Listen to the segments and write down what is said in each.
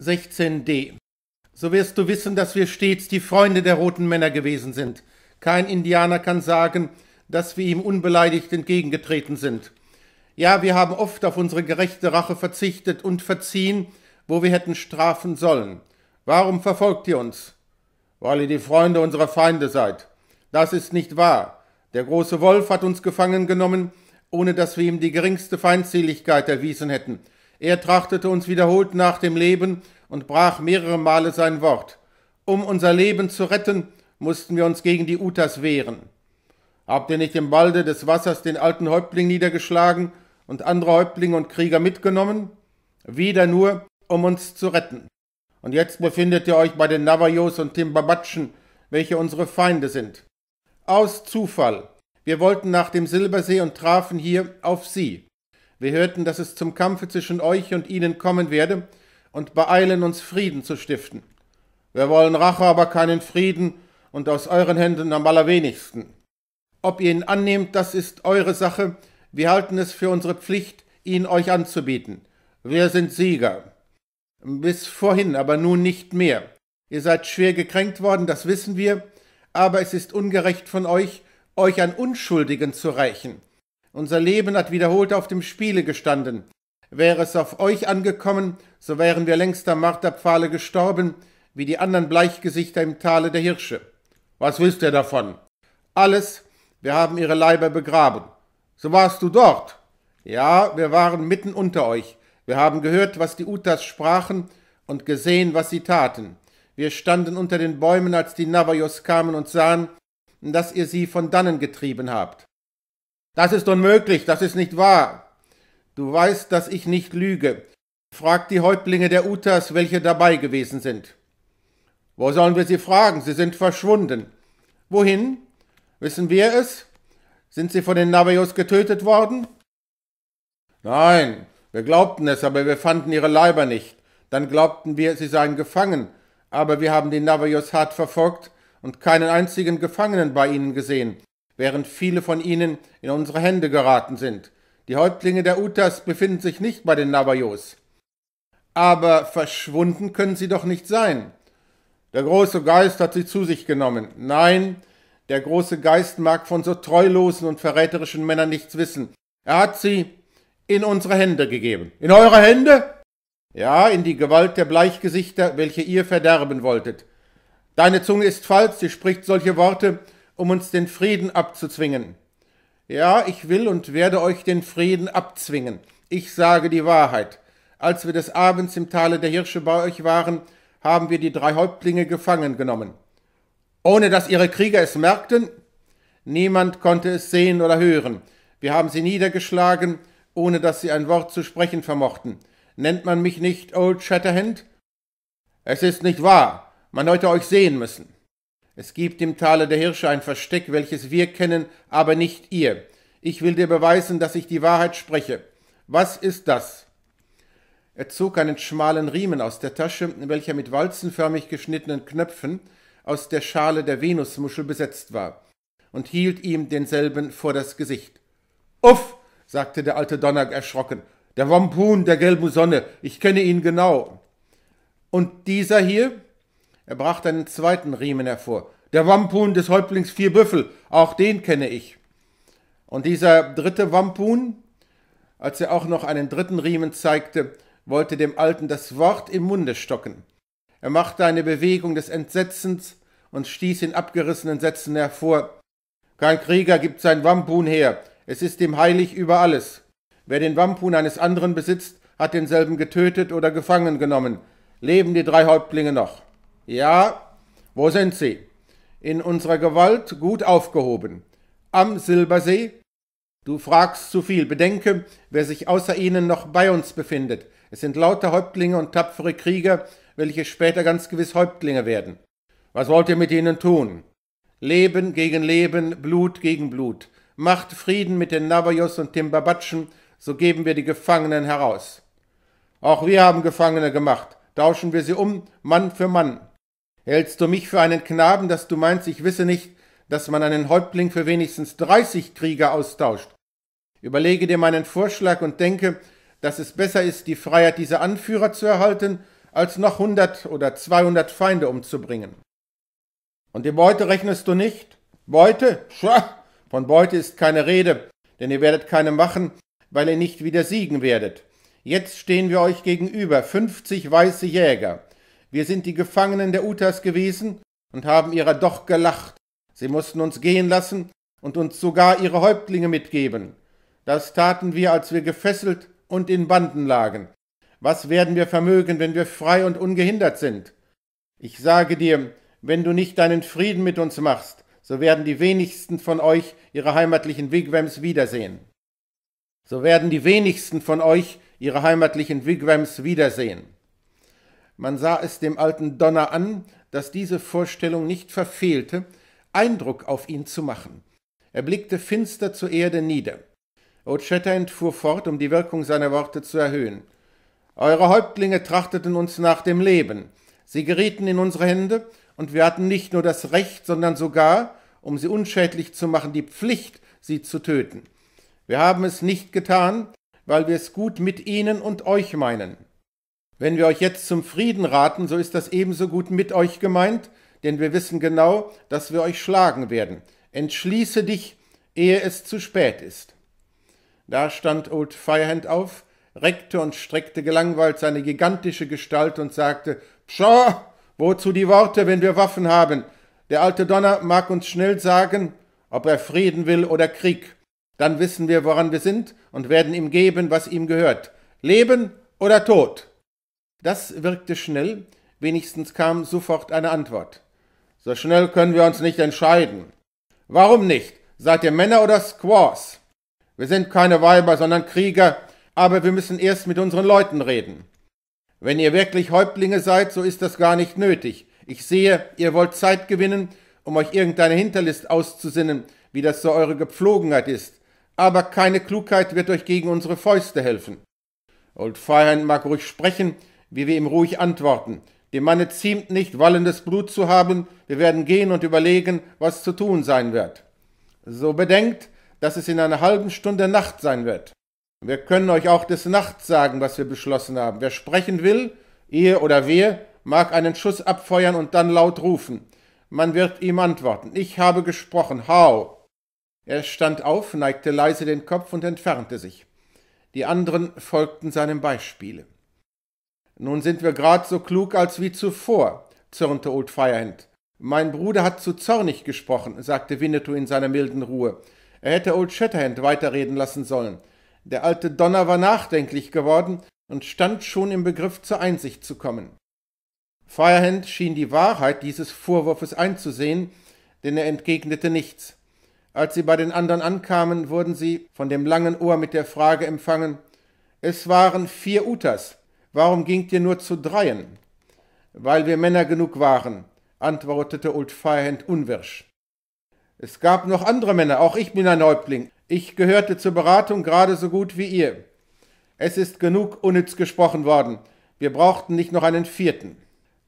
16d. So wirst du wissen, dass wir stets die Freunde der roten Männer gewesen sind. Kein Indianer kann sagen, dass wir ihm unbeleidigt entgegengetreten sind. Ja, wir haben oft auf unsere gerechte Rache verzichtet und verziehen, wo wir hätten strafen sollen. Warum verfolgt ihr uns? Weil ihr die Freunde unserer Feinde seid. Das ist nicht wahr. Der große Wolf hat uns gefangen genommen, ohne dass wir ihm die geringste Feindseligkeit erwiesen hätten. Er trachtete uns wiederholt nach dem Leben und brach mehrere Male sein Wort. Um unser Leben zu retten, mussten wir uns gegen die Utas wehren. Habt ihr nicht im Walde des Wassers den alten Häuptling niedergeschlagen und andere Häuptlinge und Krieger mitgenommen? Wieder nur, um uns zu retten. Und jetzt befindet ihr euch bei den Navajos und Timbabatschen, welche unsere Feinde sind. Aus Zufall. Wir wollten nach dem Silbersee und trafen hier auf sie. Wir hörten, dass es zum Kampfe zwischen euch und ihnen kommen werde und beeilen uns, Frieden zu stiften. Wir wollen Rache, aber keinen Frieden und aus euren Händen am allerwenigsten. Ob ihr ihn annehmt, das ist eure Sache. Wir halten es für unsere Pflicht, ihn euch anzubieten. Wir sind Sieger. Bis vorhin, aber nun nicht mehr. Ihr seid schwer gekränkt worden, das wissen wir, aber es ist ungerecht von euch, euch an Unschuldigen zu rächen. Unser Leben hat wiederholt auf dem Spiele gestanden. Wäre es auf euch angekommen, so wären wir längst am Marterpfahle gestorben, wie die anderen Bleichgesichter im Tale der Hirsche. Was wisst ihr davon? Alles, wir haben ihre Leiber begraben. So warst du dort. Ja, wir waren mitten unter euch. Wir haben gehört, was die Utas sprachen und gesehen, was sie taten. Wir standen unter den Bäumen, als die Navajos kamen und sahen, dass ihr sie von dannen getrieben habt. Das ist unmöglich, das ist nicht wahr. Du weißt, dass ich nicht lüge. Frag die Häuptlinge der Utas, welche dabei gewesen sind. Wo sollen wir sie fragen? Sie sind verschwunden. Wohin? Wissen wir es? Sind sie von den Navajos getötet worden? Nein, wir glaubten es, aber wir fanden ihre Leiber nicht. Dann glaubten wir, sie seien gefangen, aber wir haben die Navajos hart verfolgt und keinen einzigen Gefangenen bei ihnen gesehen, während viele von ihnen in unsere Hände geraten sind. Die Häuptlinge der Utas befinden sich nicht bei den Navajos. Aber verschwunden können sie doch nicht sein. Der große Geist hat sie zu sich genommen. Nein, der große Geist mag von so treulosen und verräterischen Männern nichts wissen. Er hat sie in unsere Hände gegeben. In eure Hände? Ja, in die Gewalt der Bleichgesichter, welche ihr verderben wolltet. Deine Zunge ist falsch, sie spricht solche Worte, um uns den Frieden abzuzwingen. Ja, ich will und werde euch den Frieden abzwingen. Ich sage die Wahrheit. Als wir des Abends im Tale der Hirsche bei euch waren, haben wir die drei Häuptlinge gefangen genommen. Ohne dass ihre Krieger es merkten? Niemand konnte es sehen oder hören. Wir haben sie niedergeschlagen, ohne dass sie ein Wort zu sprechen vermochten. Nennt man mich nicht Old Shatterhand? Es ist nicht wahr. Man hätte euch sehen müssen. Es gibt im Tale der Hirsche ein Versteck, welches wir kennen, aber nicht ihr. Ich will dir beweisen, dass ich die Wahrheit spreche. Was ist das? Er zog einen schmalen Riemen aus der Tasche, welcher mit walzenförmig geschnittenen Knöpfen aus der Schale der Venusmuschel besetzt war, und hielt ihm denselben vor das Gesicht. Uff, sagte der alte Donner erschrocken, der Wampun der gelben Sonne, ich kenne ihn genau. Und dieser hier? Er brachte einen zweiten Riemen hervor. Der Wampun des Häuptlings Vier Büffel, auch den kenne ich. Und dieser dritte Wampun, als er auch noch einen dritten Riemen zeigte, wollte dem Alten das Wort im Munde stocken. Er machte eine Bewegung des Entsetzens und stieß in abgerissenen Sätzen hervor. Kein Krieger gibt sein Wampun her, es ist ihm heilig über alles. Wer den Wampun eines anderen besitzt, hat denselben getötet oder gefangen genommen. Leben die drei Häuptlinge noch. Ja, wo sind sie? In unserer Gewalt gut aufgehoben. Am Silbersee? Du fragst zu viel. Bedenke, wer sich außer ihnen noch bei uns befindet. Es sind lauter Häuptlinge und tapfere Krieger, welche später ganz gewiss Häuptlinge werden. Was wollt ihr mit ihnen tun? Leben gegen Leben, Blut gegen Blut. Macht Frieden mit den Navajos und Timbabatschen, so geben wir die Gefangenen heraus. Auch wir haben Gefangene gemacht. Tauschen wir sie um, Mann für Mann. Hältst du mich für einen Knaben, dass du meinst, ich wisse nicht, dass man einen Häuptling für wenigstens dreißig Krieger austauscht? Überlege dir meinen Vorschlag und denke, dass es besser ist, die Freiheit dieser Anführer zu erhalten, als noch hundert oder zweihundert Feinde umzubringen. Und die Beute rechnest du nicht? Beute? Schwa! Von Beute ist keine Rede, denn ihr werdet keine machen, weil ihr nicht wieder siegen werdet. Jetzt stehen wir euch gegenüber, fünfzig weiße Jäger. Wir sind die Gefangenen der Utas gewesen und haben ihrer doch gelacht. Sie mussten uns gehen lassen und uns sogar ihre Häuptlinge mitgeben. Das taten wir, als wir gefesselt und in Banden lagen. Was werden wir vermögen, wenn wir frei und ungehindert sind? Ich sage dir, wenn du nicht deinen Frieden mit uns machst, so werden die wenigsten von euch ihre heimatlichen Wigwams wiedersehen. So werden die wenigsten von euch ihre heimatlichen Wigwams wiedersehen. Man sah es dem alten Donner an, dass diese Vorstellung nicht verfehlte, Eindruck auf ihn zu machen. Er blickte finster zur Erde nieder. Old Shatterhand fuhr fort, um die Wirkung seiner Worte zu erhöhen. Eure Häuptlinge trachteten uns nach dem Leben. Sie gerieten in unsere Hände, und wir hatten nicht nur das Recht, sondern sogar, um sie unschädlich zu machen, die Pflicht, sie zu töten. Wir haben es nicht getan, weil wir es gut mit ihnen und euch meinen. Wenn wir euch jetzt zum Frieden raten, so ist das ebenso gut mit euch gemeint, denn wir wissen genau, dass wir euch schlagen werden. Entschließe dich, ehe es zu spät ist. Da stand Old Firehand auf, reckte und streckte gelangweilt seine gigantische Gestalt und sagte Pshaw, wozu die Worte, wenn wir Waffen haben? Der alte Donner mag uns schnell sagen, ob er Frieden will oder Krieg. Dann wissen wir, woran wir sind und werden ihm geben, was ihm gehört. Leben oder Tod? Das wirkte schnell, wenigstens kam sofort eine Antwort. So schnell können wir uns nicht entscheiden. Warum nicht? Seid ihr Männer oder Squaws? Wir sind keine Weiber, sondern Krieger, aber wir müssen erst mit unseren Leuten reden. Wenn ihr wirklich Häuptlinge seid, so ist das gar nicht nötig. Ich sehe, ihr wollt Zeit gewinnen, um euch irgendeine Hinterlist auszusinnen, wie das so eure Gepflogenheit ist. Aber keine Klugheit wird euch gegen unsere Fäuste helfen. Old Firehand mag ruhig sprechen, wie wir ihm ruhig antworten. Dem Manne ziemt nicht, wallendes Blut zu haben. Wir werden gehen und überlegen, was zu tun sein wird. So bedenkt, dass es in einer halben Stunde Nacht sein wird. Wir können euch auch des Nachts sagen, was wir beschlossen haben. Wer sprechen will, ihr oder wir, mag einen Schuss abfeuern und dann laut rufen. Man wird ihm antworten. Ich habe gesprochen. Hau! Er stand auf, neigte leise den Kopf und entfernte sich. Die anderen folgten seinem Beispiele. Nun sind wir grad so klug als wie zuvor, zürnte Old Firehand. Mein Bruder hat zu zornig gesprochen, sagte Winnetou in seiner milden Ruhe. Er hätte Old Shatterhand weiterreden lassen sollen. Der alte Donner war nachdenklich geworden und stand schon im Begriff zur Einsicht zu kommen. Firehand schien die Wahrheit dieses Vorwurfes einzusehen, denn er entgegnete nichts. Als sie bei den anderen ankamen, wurden sie von dem langen Ohr mit der Frage empfangen Es waren vier Utas, Warum gingt ihr nur zu dreien? Weil wir Männer genug waren, antwortete Old Firehand unwirsch. Es gab noch andere Männer, auch ich bin ein Häuptling. Ich gehörte zur Beratung gerade so gut wie ihr. Es ist genug unnütz gesprochen worden. Wir brauchten nicht noch einen vierten.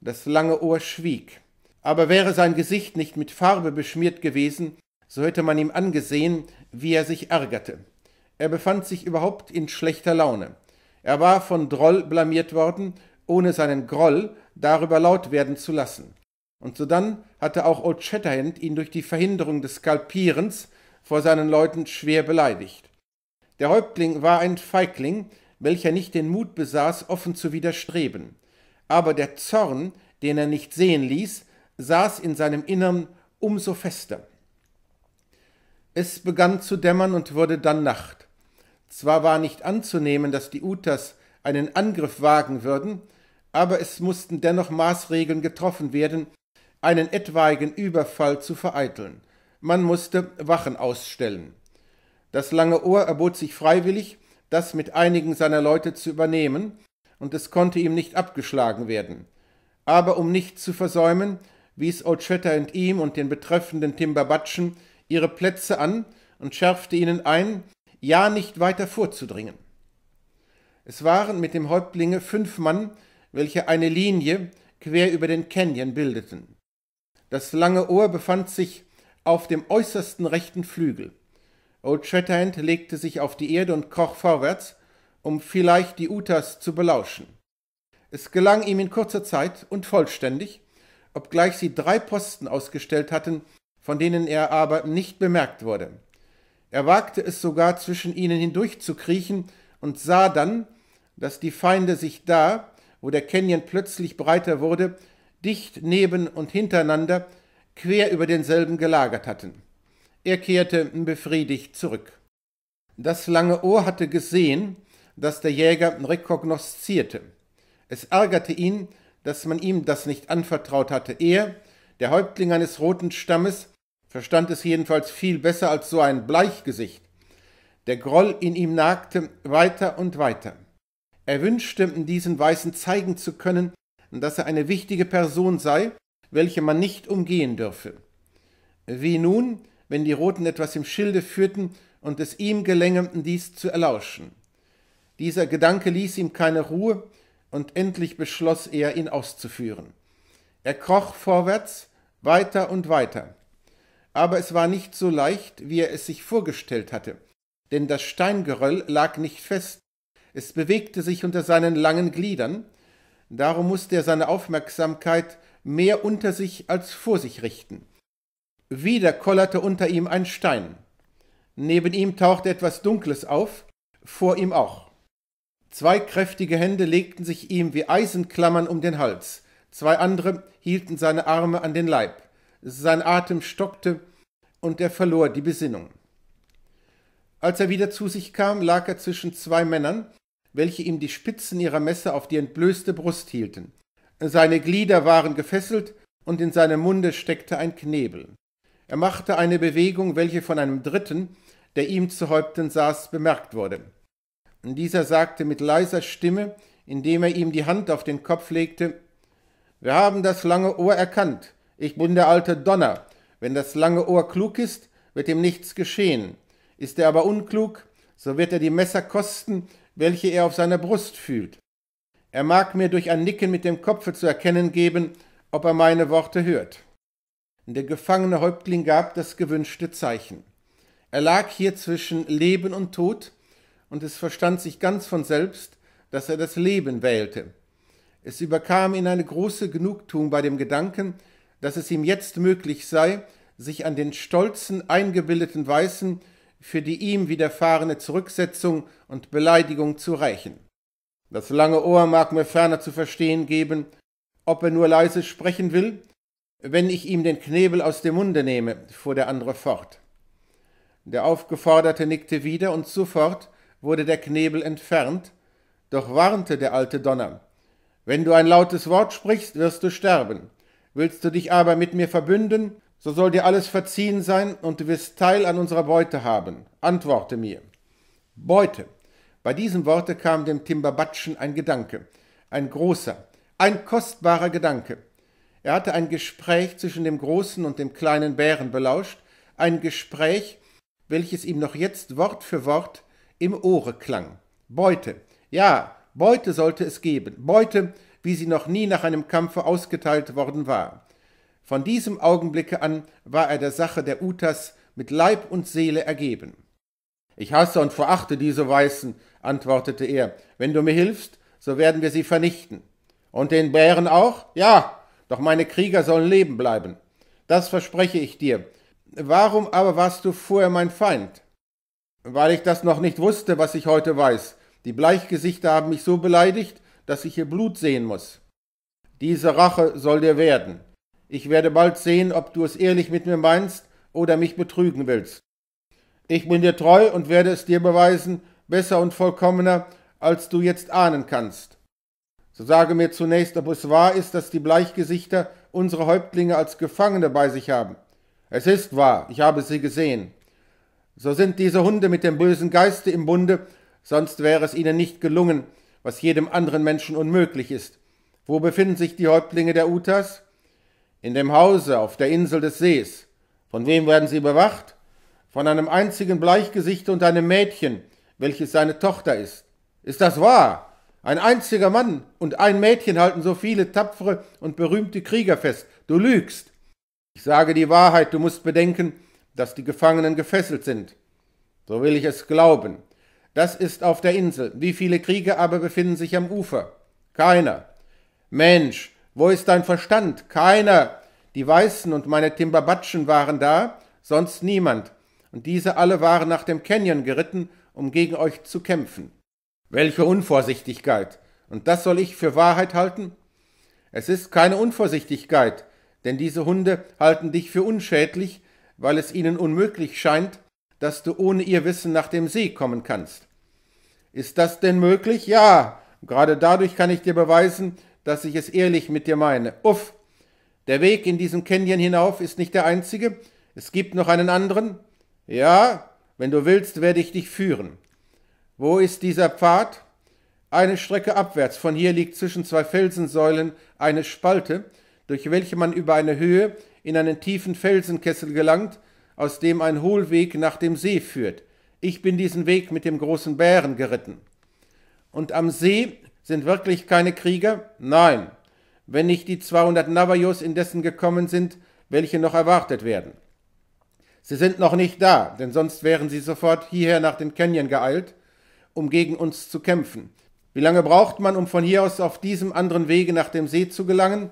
Das lange Ohr schwieg. Aber wäre sein Gesicht nicht mit Farbe beschmiert gewesen, so hätte man ihm angesehen, wie er sich ärgerte. Er befand sich überhaupt in schlechter Laune. Er war von Droll blamiert worden, ohne seinen Groll darüber laut werden zu lassen. Und sodann hatte auch Old Shatterhand ihn durch die Verhinderung des Skalpierens vor seinen Leuten schwer beleidigt. Der Häuptling war ein Feigling, welcher nicht den Mut besaß, offen zu widerstreben. Aber der Zorn, den er nicht sehen ließ, saß in seinem Innern umso fester. Es begann zu dämmern und wurde dann Nacht. Zwar war nicht anzunehmen, dass die Utas einen Angriff wagen würden, aber es mussten dennoch Maßregeln getroffen werden, einen etwaigen Überfall zu vereiteln. Man musste Wachen ausstellen. Das lange Ohr erbot sich freiwillig, das mit einigen seiner Leute zu übernehmen, und es konnte ihm nicht abgeschlagen werden. Aber um nicht zu versäumen, wies Old Shatterhand ihm und den betreffenden Timberbatschen ihre Plätze an und schärfte ihnen ein, ja nicht weiter vorzudringen. Es waren mit dem Häuptlinge fünf Mann, welche eine Linie quer über den Canyon bildeten. Das lange Ohr befand sich auf dem äußersten rechten Flügel. Old Shatterhand legte sich auf die Erde und kroch vorwärts, um vielleicht die Utas zu belauschen. Es gelang ihm in kurzer Zeit und vollständig, obgleich sie drei Posten ausgestellt hatten, von denen er aber nicht bemerkt wurde. Er wagte es sogar zwischen ihnen hindurchzukriechen und sah dann, dass die Feinde sich da, wo der Canyon plötzlich breiter wurde, dicht neben und hintereinander quer über denselben gelagert hatten. Er kehrte befriedigt zurück. Das lange Ohr hatte gesehen, dass der Jäger rekognoszierte. Es ärgerte ihn, dass man ihm das nicht anvertraut hatte. Er, der Häuptling eines roten Stammes, verstand es jedenfalls viel besser als so ein Bleichgesicht. Der Groll in ihm nagte weiter und weiter. Er wünschte, diesen Weißen zeigen zu können, dass er eine wichtige Person sei, welche man nicht umgehen dürfe. Wie nun, wenn die Roten etwas im Schilde führten und es ihm gelänge, dies zu erlauschen. Dieser Gedanke ließ ihm keine Ruhe, und endlich beschloss er, ihn auszuführen. Er kroch vorwärts, weiter und weiter aber es war nicht so leicht, wie er es sich vorgestellt hatte, denn das Steingeröll lag nicht fest, es bewegte sich unter seinen langen Gliedern, darum musste er seine Aufmerksamkeit mehr unter sich als vor sich richten. Wieder kollerte unter ihm ein Stein. Neben ihm tauchte etwas Dunkles auf, vor ihm auch. Zwei kräftige Hände legten sich ihm wie Eisenklammern um den Hals, zwei andere hielten seine Arme an den Leib. Sein Atem stockte, und er verlor die Besinnung. Als er wieder zu sich kam, lag er zwischen zwei Männern, welche ihm die Spitzen ihrer Messer auf die entblößte Brust hielten. Seine Glieder waren gefesselt und in seinem Munde steckte ein Knebel. Er machte eine Bewegung, welche von einem Dritten, der ihm zu Häupten saß, bemerkt wurde. Und dieser sagte mit leiser Stimme, indem er ihm die Hand auf den Kopf legte, Wir haben das lange Ohr erkannt, ich bin der alte Donner, wenn das lange Ohr klug ist, wird ihm nichts geschehen. Ist er aber unklug, so wird er die Messer kosten, welche er auf seiner Brust fühlt. Er mag mir durch ein Nicken mit dem Kopfe zu erkennen geben, ob er meine Worte hört. Der gefangene Häuptling gab das gewünschte Zeichen. Er lag hier zwischen Leben und Tod, und es verstand sich ganz von selbst, dass er das Leben wählte. Es überkam ihn eine große Genugtuung bei dem Gedanken, dass es ihm jetzt möglich sei, sich an den stolzen, eingebildeten Weißen für die ihm widerfahrene Zurücksetzung und Beleidigung zu rächen. Das lange Ohr mag mir ferner zu verstehen geben, ob er nur leise sprechen will, wenn ich ihm den Knebel aus dem Munde nehme, fuhr der andere fort. Der Aufgeforderte nickte wieder, und sofort wurde der Knebel entfernt, doch warnte der alte Donner Wenn du ein lautes Wort sprichst, wirst du sterben. Willst du dich aber mit mir verbünden, so soll dir alles verziehen sein und du wirst Teil an unserer Beute haben. Antworte mir. Beute. Bei diesem Worte kam dem Timberbatschen ein Gedanke, ein großer, ein kostbarer Gedanke. Er hatte ein Gespräch zwischen dem großen und dem kleinen Bären belauscht, ein Gespräch, welches ihm noch jetzt Wort für Wort im Ohre klang. Beute. Ja, Beute sollte es geben. Beute, wie sie noch nie nach einem Kampfe ausgeteilt worden war. Von diesem Augenblicke an war er der Sache der Utas mit Leib und Seele ergeben. Ich hasse und verachte diese Weißen, antwortete er. Wenn du mir hilfst, so werden wir sie vernichten. Und den Bären auch? Ja, doch meine Krieger sollen leben bleiben. Das verspreche ich dir. Warum aber warst du vorher mein Feind? Weil ich das noch nicht wusste, was ich heute weiß. Die Bleichgesichter haben mich so beleidigt, dass ich ihr Blut sehen muss. Diese Rache soll dir werden. Ich werde bald sehen, ob du es ehrlich mit mir meinst oder mich betrügen willst. Ich bin dir treu und werde es dir beweisen, besser und vollkommener, als du jetzt ahnen kannst. So sage mir zunächst, ob es wahr ist, dass die Bleichgesichter unsere Häuptlinge als Gefangene bei sich haben. Es ist wahr, ich habe sie gesehen. So sind diese Hunde mit dem bösen Geiste im Bunde, sonst wäre es ihnen nicht gelungen, was jedem anderen Menschen unmöglich ist. Wo befinden sich die Häuptlinge der Utas? In dem Hause auf der Insel des Sees. Von wem werden sie bewacht? Von einem einzigen Bleichgesicht und einem Mädchen, welches seine Tochter ist. Ist das wahr? Ein einziger Mann und ein Mädchen halten so viele tapfere und berühmte Krieger fest. Du lügst. Ich sage die Wahrheit, du musst bedenken, dass die Gefangenen gefesselt sind. So will ich es glauben. Das ist auf der Insel. Wie viele Kriege aber befinden sich am Ufer? Keiner. Mensch, wo ist dein Verstand? Keiner. Die Weißen und meine Timbabatschen waren da, sonst niemand. Und diese alle waren nach dem Canyon geritten, um gegen euch zu kämpfen. Welche Unvorsichtigkeit! Und das soll ich für Wahrheit halten? Es ist keine Unvorsichtigkeit, denn diese Hunde halten dich für unschädlich, weil es ihnen unmöglich scheint, dass du ohne ihr Wissen nach dem See kommen kannst. Ist das denn möglich? Ja, gerade dadurch kann ich dir beweisen, dass ich es ehrlich mit dir meine. Uff, der Weg in diesem Canyon hinauf ist nicht der einzige. Es gibt noch einen anderen. Ja, wenn du willst, werde ich dich führen. Wo ist dieser Pfad? Eine Strecke abwärts von hier liegt zwischen zwei Felsensäulen eine Spalte, durch welche man über eine Höhe in einen tiefen Felsenkessel gelangt, aus dem ein Hohlweg nach dem See führt. Ich bin diesen Weg mit dem großen Bären geritten. Und am See sind wirklich keine Krieger? Nein, wenn nicht die 200 Navajos indessen gekommen sind, welche noch erwartet werden. Sie sind noch nicht da, denn sonst wären sie sofort hierher nach den Canyon geeilt, um gegen uns zu kämpfen. Wie lange braucht man, um von hier aus auf diesem anderen Wege nach dem See zu gelangen?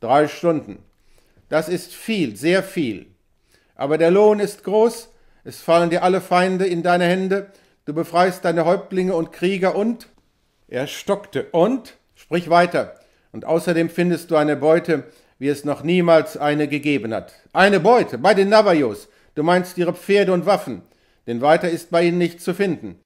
Drei Stunden. Das ist viel, sehr viel. Aber der Lohn ist groß es fallen dir alle Feinde in deine Hände, du befreist deine Häuptlinge und Krieger und er stockte und sprich weiter, und außerdem findest du eine Beute, wie es noch niemals eine gegeben hat. Eine Beute bei den Navajos, du meinst ihre Pferde und Waffen, denn weiter ist bei ihnen nichts zu finden.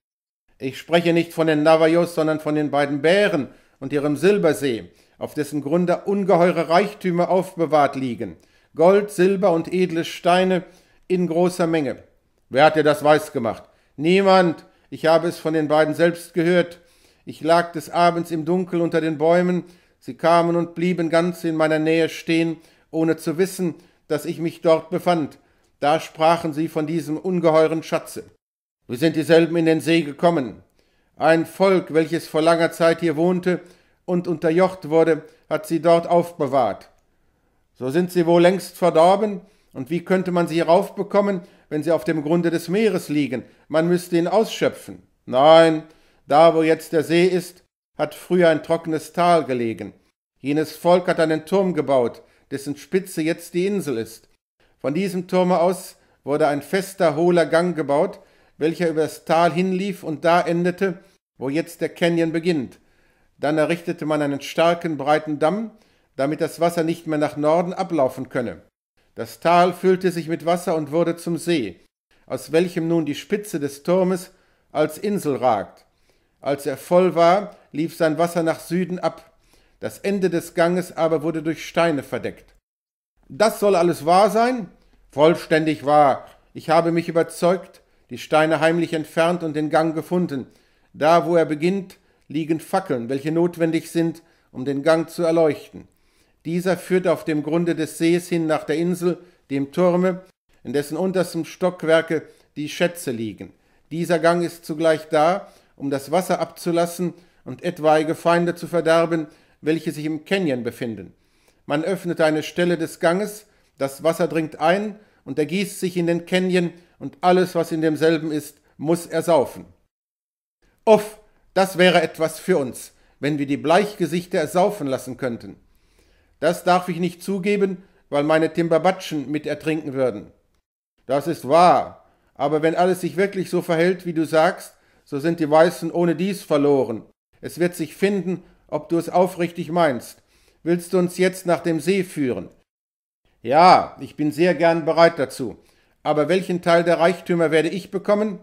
Ich spreche nicht von den Navajos, sondern von den beiden Bären und ihrem Silbersee, auf dessen Grunde ungeheure Reichtümer aufbewahrt liegen, Gold, Silber und edle Steine in großer Menge. Wer hat dir das weiß gemacht? Niemand. Ich habe es von den beiden selbst gehört. Ich lag des Abends im Dunkel unter den Bäumen. Sie kamen und blieben ganz in meiner Nähe stehen, ohne zu wissen, dass ich mich dort befand. Da sprachen sie von diesem ungeheuren Schatze. Wir sind dieselben in den See gekommen. Ein Volk, welches vor langer Zeit hier wohnte und unterjocht wurde, hat sie dort aufbewahrt. So sind sie wohl längst verdorben, und wie könnte man sie heraufbekommen, wenn sie auf dem Grunde des Meeres liegen, man müsste ihn ausschöpfen. Nein, da wo jetzt der See ist, hat früher ein trockenes Tal gelegen. Jenes Volk hat einen Turm gebaut, dessen Spitze jetzt die Insel ist. Von diesem Turme aus wurde ein fester, hohler Gang gebaut, welcher über das Tal hinlief und da endete, wo jetzt der Canyon beginnt. Dann errichtete man einen starken, breiten Damm, damit das Wasser nicht mehr nach Norden ablaufen könne. Das Tal füllte sich mit Wasser und wurde zum See, aus welchem nun die Spitze des Turmes als Insel ragt. Als er voll war, lief sein Wasser nach Süden ab, das Ende des Ganges aber wurde durch Steine verdeckt. Das soll alles wahr sein? Vollständig wahr. Ich habe mich überzeugt, die Steine heimlich entfernt und den Gang gefunden. Da, wo er beginnt, liegen Fackeln, welche notwendig sind, um den Gang zu erleuchten. Dieser führt auf dem Grunde des Sees hin nach der Insel, dem Turme, in dessen untersten Stockwerke die Schätze liegen. Dieser Gang ist zugleich da, um das Wasser abzulassen und etwaige Feinde zu verderben, welche sich im Canyon befinden. Man öffnet eine Stelle des Ganges, das Wasser dringt ein und ergießt sich in den Canyon und alles, was in demselben ist, muss ersaufen. Uff, das wäre etwas für uns, wenn wir die Bleichgesichter ersaufen lassen könnten. Das darf ich nicht zugeben, weil meine Timberbatschen mit ertrinken würden. Das ist wahr, aber wenn alles sich wirklich so verhält, wie du sagst, so sind die Weißen ohne dies verloren. Es wird sich finden, ob du es aufrichtig meinst. Willst du uns jetzt nach dem See führen? Ja, ich bin sehr gern bereit dazu. Aber welchen Teil der Reichtümer werde ich bekommen?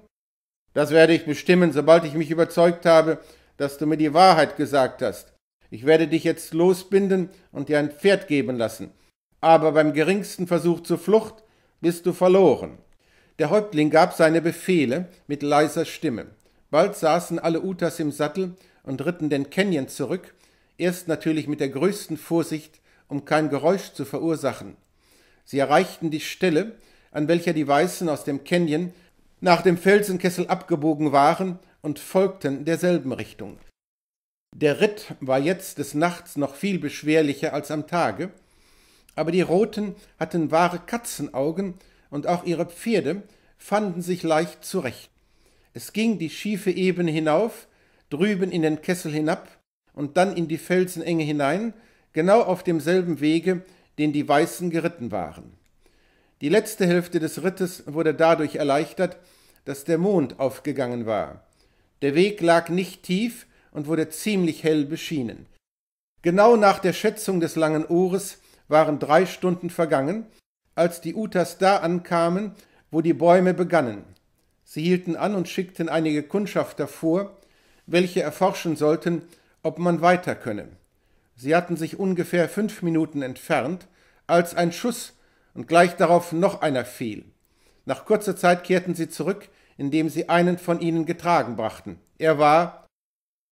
Das werde ich bestimmen, sobald ich mich überzeugt habe, dass du mir die Wahrheit gesagt hast ich werde dich jetzt losbinden und dir ein Pferd geben lassen, aber beim geringsten Versuch zur Flucht bist du verloren. Der Häuptling gab seine Befehle mit leiser Stimme. Bald saßen alle Utas im Sattel und ritten den Canyon zurück, erst natürlich mit der größten Vorsicht, um kein Geräusch zu verursachen. Sie erreichten die Stelle, an welcher die Weißen aus dem Canyon nach dem Felsenkessel abgebogen waren und folgten derselben Richtung. Der Ritt war jetzt des Nachts noch viel beschwerlicher als am Tage, aber die Roten hatten wahre Katzenaugen und auch ihre Pferde fanden sich leicht zurecht. Es ging die schiefe Ebene hinauf, drüben in den Kessel hinab und dann in die Felsenenge hinein, genau auf demselben Wege, den die Weißen geritten waren. Die letzte Hälfte des Rittes wurde dadurch erleichtert, dass der Mond aufgegangen war. Der Weg lag nicht tief, und wurde ziemlich hell beschienen. Genau nach der Schätzung des langen Ohres waren drei Stunden vergangen, als die Utas da ankamen, wo die Bäume begannen. Sie hielten an und schickten einige Kundschafter vor, welche erforschen sollten, ob man weiter könne. Sie hatten sich ungefähr fünf Minuten entfernt, als ein Schuss und gleich darauf noch einer fiel. Nach kurzer Zeit kehrten sie zurück, indem sie einen von ihnen getragen brachten. Er war